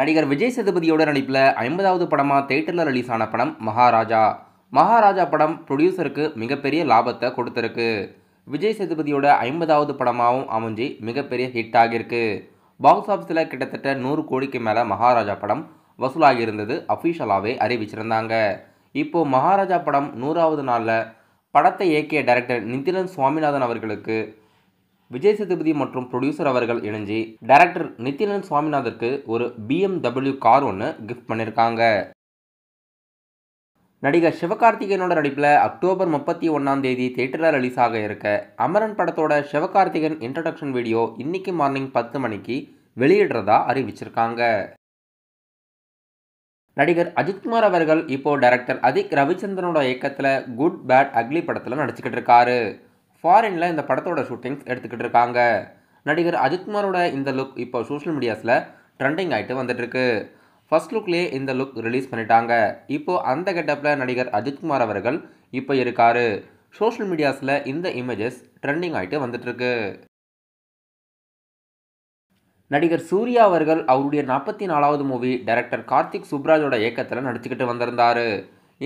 நடிகர் விஜய் சேதுபதியோட நடிப்பில் ஐம்பதாவது படமாக தேட்டரில் ரிலீஸ் ஆன படம் மகாராஜா மகாராஜா படம் ப்ரொடியூசருக்கு மிகப்பெரிய லாபத்தை கொடுத்துருக்கு விஜய் சேதுபதியோட ஐம்பதாவது படமாகவும் அமைஞ்சு மிகப்பெரிய ஹிட் ஆகியிருக்கு பாக்ஸ் ஆஃபீஸில் கிட்டத்தட்ட நூறு கோடிக்கு மேலே மகாராஜா படம் வசூலாகியிருந்தது அஃபீஷியலாகவே அறிவிச்சிருந்தாங்க இப்போது மகாராஜா படம் நூறாவது நாளில் படத்தை இயக்கிய டைரக்டர் நிதிலன் சுவாமிநாதன் அவர்களுக்கு விஜய் சேதுபதி மற்றும் ப்ரொடியூசர் அவர்கள் இணைஞ்சு டைரக்டர் நித்யானந்த் சுவாமிநாதருக்கு ஒரு பிஎம்டபிள்யூ கார் ஒன்று கிஃப்ட் பண்ணியிருக்காங்க நடிகர் சிவகார்த்திகேயனோட நடிப்பில் அக்டோபர் முப்பத்தி ஒன்றாம் தேதி தேட்டரில் ரிலீஸ் ஆக இருக்க அமரன் படத்தோட சிவகார்த்திகன் இன்ட்ரடக்ஷன் வீடியோ இன்னைக்கு மார்னிங் பத்து மணிக்கு வெளியிடுறதா அறிவிச்சிருக்காங்க நடிகர் அஜித்குமார் அவர்கள் இப்போ டைரக்டர் அதிக் ரவிச்சந்திரனோட இயக்கத்தில் குட் பேட் அக்லி படத்தில் நடிச்சுக்கிட்டு இருக்காரு ஃபாரினில் இந்த படத்தோட ஷூட்டிங்ஸ் எடுத்துக்கிட்டு இருக்காங்க நடிகர் அஜித்குமாரோட இந்த லுக் இப்போ சோஷியல் மீடியாஸில் ட்ரெண்டிங் ஆகிட்டு வந்துட்டுருக்கு ஃபஸ்ட் லுக்லேயே இந்த லுக் ரிலீஸ் பண்ணிட்டாங்க இப்போது அந்த கெட்டப்பில் நடிகர் அஜித்குமார் அவர்கள் இப்போ இருக்கார் சோஷியல் மீடியாஸில் இந்த இமேஜஸ் ட்ரெண்டிங் ஆகிட்டு வந்துட்டுருக்கு நடிகர் சூர்யா அவர்கள் அவருடைய நாற்பத்தி நாலாவது மூவி டைரக்டர் கார்த்திக் சுப்ராஜோட இயக்கத்தில் நடிச்சுக்கிட்டு வந்திருந்தார்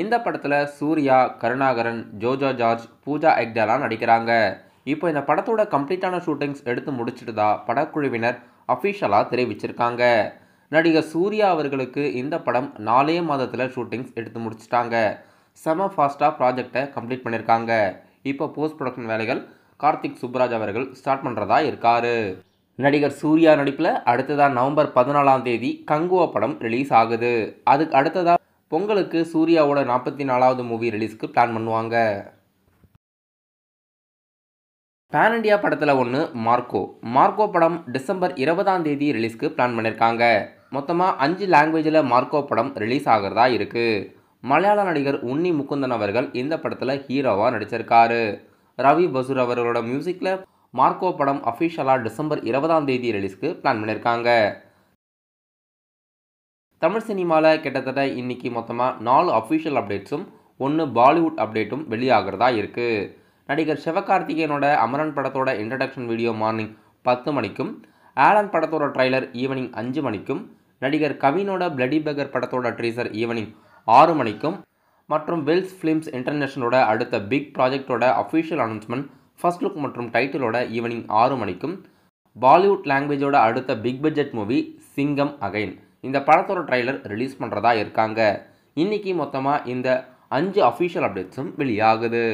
இந்த படத்தில் சூர்யா கருணாகரன் ஜோஜோ ஜார்ஜ் பூஜா எக்டெல்லாம் நடிக்கிறாங்க இப்போ இந்த படத்தோட கம்ப்ளீட்டான ஷூட்டிங்ஸ் எடுத்து தான் படக்குழுவினர் அஃபிஷியலாக தெரிவிச்சிருக்காங்க நடிகர் சூர்யா அவர்களுக்கு இந்த படம் நாலே மாதத்தில் ஷூட்டிங்ஸ் எடுத்து முடிச்சிட்டாங்க செம ஃபாஸ்ட்டாக ப்ராஜெக்டை கம்ப்ளீட் பண்ணியிருக்காங்க இப்போ போஸ்ட் ப்ரொடக்ஷன் வேலைகள் கார்த்திக் சுப்ராஜ் அவர்கள் ஸ்டார்ட் பண்ணுறதா இருக்கார் நடிகர் சூர்யா நடிப்பில் அடுத்ததாக நவம்பர் பதினாலாம் தேதி கங்குவா படம் ரிலீஸ் ஆகுது அதுக்கு அடுத்ததாக பொங்கலுக்கு சூர்யாவோட நாற்பத்தி நாலாவது மூவி ரிலீஸ்க்கு பிளான் பண்ணுவாங்க பேன் இண்டியா படத்தில் ஒன்று மார்க்கோ மார்க்கோ படம் டிசம்பர் இருபதாம் தேதி ரிலீஸ்க்கு பிளான் பண்ணியிருக்காங்க மொத்தமாக அஞ்சு லாங்குவேஜில் மார்க்கோ படம் ரிலீஸ் ஆகிறதா இருக்குது மலையாள நடிகர் உன்னி முகுந்தன் அவர்கள் இந்த படத்தில் ஹீரோவாக நடிச்சிருக்காரு ரவி பசூர் அவர்களோட மியூசிக்கில் மார்க்கோ படம் அஃபிஷியலாக டிசம்பர் இருபதாம் தேதி ரிலீஸ்க்கு பிளான் பண்ணியிருக்காங்க தமிழ் சினிமாவில் கிட்டத்தட்ட இன்றைக்கி மொத்தமாக நாலு அஃபிஷியல் அப்டேட்ஸும் ஒன்று பாலிவுட் அப்டேட்டும் வெளியாகிறதா இருக்குது நடிகர் சிவகார்த்திகேயனோட அமரன் படத்தோட இன்ட்ரடக்ஷன் வீடியோ மார்னிங் பத்து மணிக்கும் ஆலன் படத்தோட ட்ரைலர் ஈவினிங் அஞ்சு மணிக்கும் நடிகர் கவினோட பிளடி பெகர் படத்தோட ட்ரீசர் ஈவினிங் ஆறு மணிக்கும் மற்றும் வெல்ஸ் ஃபிலிம்ஸ் இன்டர்நேஷனலோட அடுத்த பிக் ப்ராஜெக்டோட அஃபிஷியல் அனௌன்ஸ்மெண்ட் ஃபஸ்ட் லுக் மற்றும் டைட்டிலோட ஈவினிங் ஆறு மணிக்கும் பாலிவுட் லாங்குவேஜோட அடுத்த big budget movie Singham again இந்த படத்தோட ட்ரைலர் ரிலீஸ் பண்ணுறதா இருக்காங்க இன்றைக்கி மொத்தமாக இந்த அஞ்சு அஃபிஷியல் அப்டேட்ஸும் வெளியாகுது